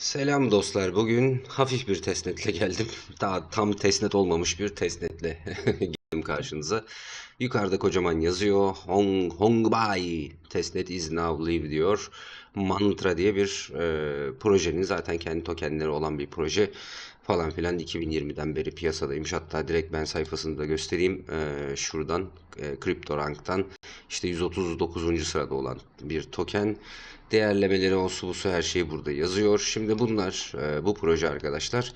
Selam dostlar. Bugün hafif bir testnetle geldim. Daha tam testnet olmamış bir testnetle geldim karşınıza. Yukarıda kocaman yazıyor. Hong Hong Bai testnet is now live diyor. Mantra diye bir e, projenin zaten kendi tokenleri olan bir proje falan filan 2020'den beri piyasadaymış. Hatta direkt ben sayfasını da göstereyim. E, şuradan e, CryptoRank'tan işte 139. sırada olan bir token. Değerlemeleri olsun busu her şey burada yazıyor. Şimdi bunlar e, bu proje arkadaşlar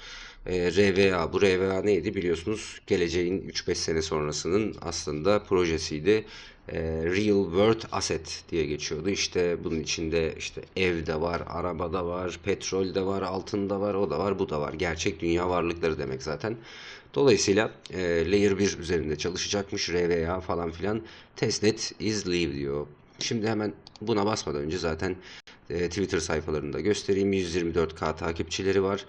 e, RVA bu RVA neydi biliyorsunuz geleceğin 3-5 sene sonrasının aslında projesiydi. E, real world asset diye geçiyordu. İşte bunun içinde işte ev de var, araba da var, petrol de var, altın da var, o da var, bu da var. Gerçek dünya varlıkları demek zaten. Dolayısıyla e, layer 1 üzerinde çalışacakmış RWA falan filan. Testnet is live diyor. Şimdi hemen buna basmadan önce zaten e, Twitter sayfalarında göstereyim. 124K takipçileri var.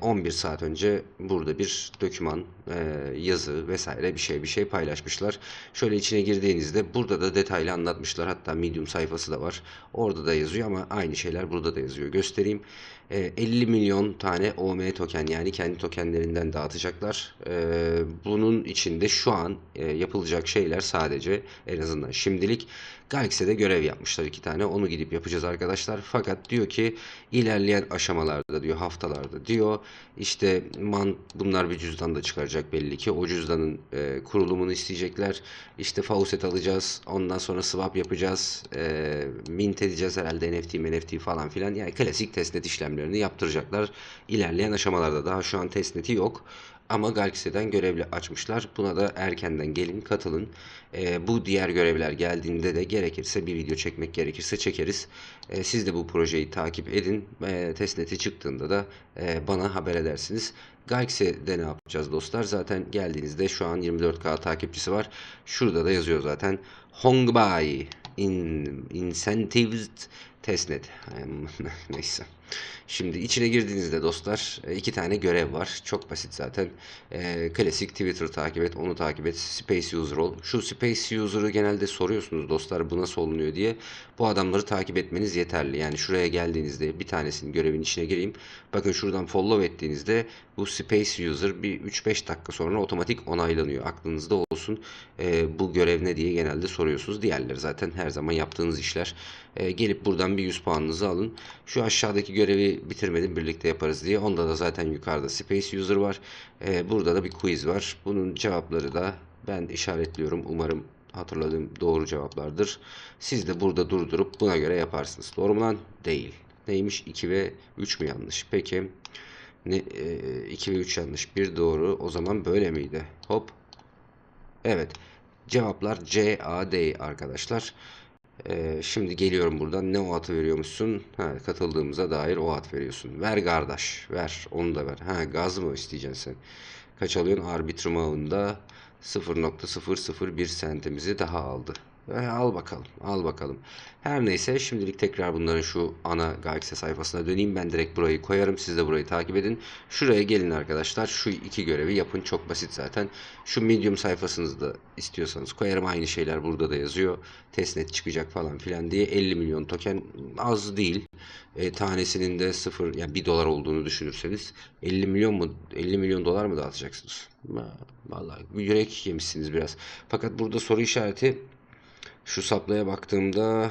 11 e, saat önce burada bir döküman, e, yazı vesaire bir şey bir şey paylaşmışlar. Şöyle içine girdiğinizde burada da detaylı anlatmışlar. Hatta Medium sayfası da var. Orada da yazıyor ama aynı şeyler burada da yazıyor. Göstereyim. 50 ee, milyon tane OM e token yani kendi tokenlerinden dağıtacaklar. Ee, bunun içinde şu an e, yapılacak şeyler sadece en azından şimdilik Galaxy'de görev yapmışlar iki tane. Onu gidip yapacağız arkadaşlar. Fakat diyor ki ilerleyen aşamalarda diyor haftalarda diyor işte man bunlar bir cüzdan da çıkaracak belli ki. O cüzdanın e, kurulumunu isteyecekler. İşte fauset alacağız. Ondan sonra swap yapacağız. E, mint edeceğiz herhalde NFT, NFT falan filan. Yani klasik testnet işlemleri işlemlerini yaptıracaklar. İlerleyen aşamalarda daha şu an testneti yok. Ama Galaxy'den görevli açmışlar. Buna da erkenden gelin katılın. E, bu diğer görevler geldiğinde de gerekirse bir video çekmek gerekirse çekeriz. E, siz de bu projeyi takip edin. E, ee, testneti çıktığında da e, bana haber edersiniz. Galaxy'de ne yapacağız dostlar? Zaten geldiğinizde şu an 24K takipçisi var. Şurada da yazıyor zaten. Hongbai in, incentives Testnet. Neyse. Şimdi içine girdiğinizde dostlar e, iki tane görev var. Çok basit zaten. E, klasik Twitter takip et, onu takip et, Space User ol. Şu Space User'ı genelde soruyorsunuz dostlar bu nasıl olunuyor diye. Bu adamları takip etmeniz yeterli. Yani şuraya geldiğinizde bir tanesinin görevin içine gireyim. Bakın şuradan follow ettiğinizde bu Space User bir 3-5 dakika sonra otomatik onaylanıyor. Aklınızda olsun e, bu görev ne diye genelde soruyorsunuz. Diğerleri zaten her zaman yaptığınız işler. E, gelip buradan Oradan bir 100 puanınızı alın. Şu aşağıdaki görevi bitirmedim birlikte yaparız diye. Onda da zaten yukarıda Space User var. Ee, burada da bir quiz var. Bunun cevapları da ben işaretliyorum. Umarım hatırladığım doğru cevaplardır. Siz de burada durdurup buna göre yaparsınız. Doğru mu lan? Değil. Neymiş? 2 ve 3 mü yanlış? Peki. Ne, e, 2 ve 3 yanlış. 1 doğru. O zaman böyle miydi? Hop. Evet. Cevaplar C, A, D arkadaşlar. Ee, şimdi geliyorum buradan. Ne o atı veriyormuşsun? Ha, katıldığımıza dair o veriyorsun. Ver kardeş. Ver. Onu da ver. Ha, gaz mı isteyeceksin sen? Kaç alıyorsun? Arbitrum ağında 0.001 sentimizi daha aldı. Eh, al bakalım. Al bakalım. Her neyse şimdilik tekrar bunların şu ana Galaxy sayfasına döneyim. Ben direkt burayı koyarım. Siz de burayı takip edin. Şuraya gelin arkadaşlar. Şu iki görevi yapın. Çok basit zaten. Şu medium sayfasınızı da istiyorsanız koyarım. Aynı şeyler burada da yazıyor. Testnet çıkacak falan filan diye 50 milyon token az değil. E, tanesinin de 0 yani 1 dolar olduğunu düşünürseniz 50 milyon mu 50 milyon dolar mı dağıtacaksınız? Vallahi yürek yemişsiniz biraz. Fakat burada soru işareti şu saplaya baktığımda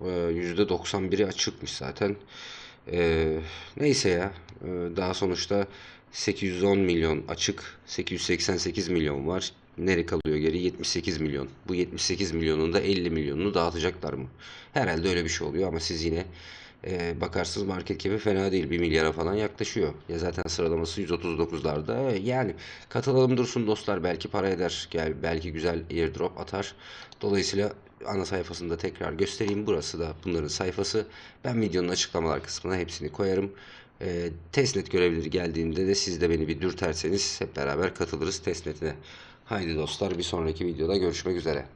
%91'i e, açıkmış zaten. Ee, neyse ya e, daha sonuçta 810 milyon açık 888 milyon var. Neri kalıyor geri 78 milyon. Bu 78 milyonun da 50 milyonunu dağıtacaklar mı? Herhalde öyle bir şey oluyor ama siz yine e, bakarsınız market kepi fena değil. 1 milyara falan yaklaşıyor. Ya zaten sıralaması 139'larda. Ee, yani katılalım dursun dostlar. Belki para eder. Yani belki güzel airdrop atar. Dolayısıyla ana sayfasında tekrar göstereyim. Burası da bunların sayfası. Ben videonun açıklamalar kısmına hepsini koyarım. E, testnet görevleri geldiğinde de siz de beni bir dürterseniz hep beraber katılırız testnetine. Haydi dostlar bir sonraki videoda görüşmek üzere.